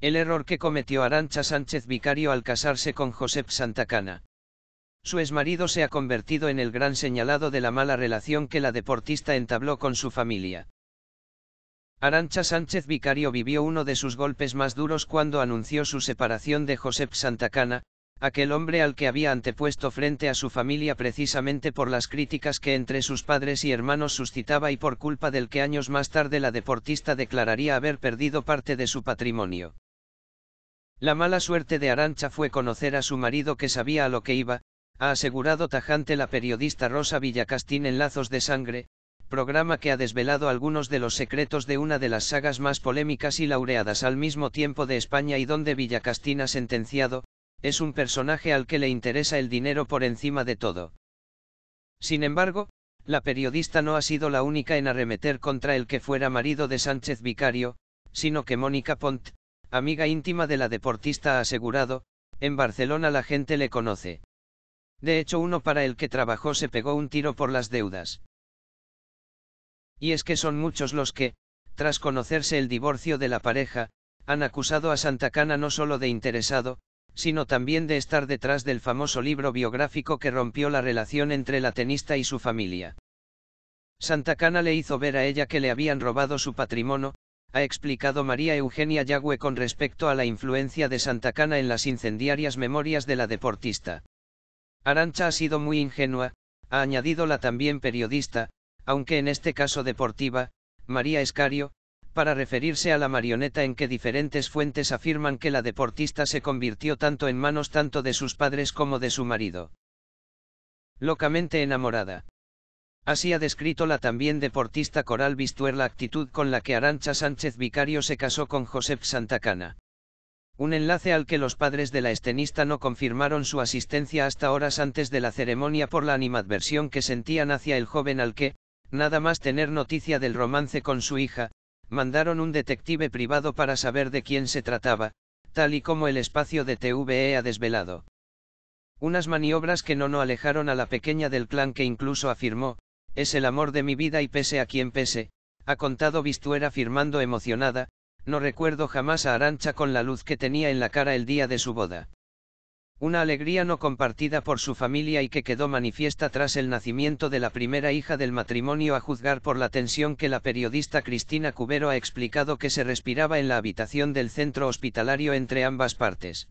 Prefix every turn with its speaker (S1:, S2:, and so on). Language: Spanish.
S1: El error que cometió Arancha Sánchez Vicario al casarse con Josep Santacana. Su exmarido se ha convertido en el gran señalado de la mala relación que la deportista entabló con su familia. Arancha Sánchez Vicario vivió uno de sus golpes más duros cuando anunció su separación de Josep Santacana, aquel hombre al que había antepuesto frente a su familia precisamente por las críticas que entre sus padres y hermanos suscitaba y por culpa del que años más tarde la deportista declararía haber perdido parte de su patrimonio. La mala suerte de Arancha fue conocer a su marido que sabía a lo que iba, ha asegurado tajante la periodista Rosa Villacastín en Lazos de Sangre, programa que ha desvelado algunos de los secretos de una de las sagas más polémicas y laureadas al mismo tiempo de España y donde Villacastín ha sentenciado, es un personaje al que le interesa el dinero por encima de todo. Sin embargo, la periodista no ha sido la única en arremeter contra el que fuera marido de Sánchez Vicario, sino que Mónica Pont, Amiga íntima de la deportista asegurado, en Barcelona la gente le conoce. De hecho, uno para el que trabajó se pegó un tiro por las deudas. Y es que son muchos los que, tras conocerse el divorcio de la pareja, han acusado a Santa Cana no solo de interesado, sino también de estar detrás del famoso libro biográfico que rompió la relación entre la tenista y su familia. Santa Cana le hizo ver a ella que le habían robado su patrimonio, ha explicado María Eugenia Yagüe con respecto a la influencia de Santa Cana en las incendiarias memorias de la deportista. Arancha ha sido muy ingenua, ha añadido la también periodista, aunque en este caso deportiva, María Escario, para referirse a la marioneta en que diferentes fuentes afirman que la deportista se convirtió tanto en manos tanto de sus padres como de su marido. Locamente enamorada. Así ha descrito la también deportista Coral Bistuer la actitud con la que Arancha Sánchez Vicario se casó con Josep Santacana. Un enlace al que los padres de la estenista no confirmaron su asistencia hasta horas antes de la ceremonia por la animadversión que sentían hacia el joven al que, nada más tener noticia del romance con su hija, mandaron un detective privado para saber de quién se trataba, tal y como el espacio de TVE ha desvelado. Unas maniobras que no no alejaron a la pequeña del clan que incluso afirmó, es el amor de mi vida y pese a quien pese, ha contado Vistuera firmando emocionada, no recuerdo jamás a Arancha con la luz que tenía en la cara el día de su boda. Una alegría no compartida por su familia y que quedó manifiesta tras el nacimiento de la primera hija del matrimonio a juzgar por la tensión que la periodista Cristina Cubero ha explicado que se respiraba en la habitación del centro hospitalario entre ambas partes.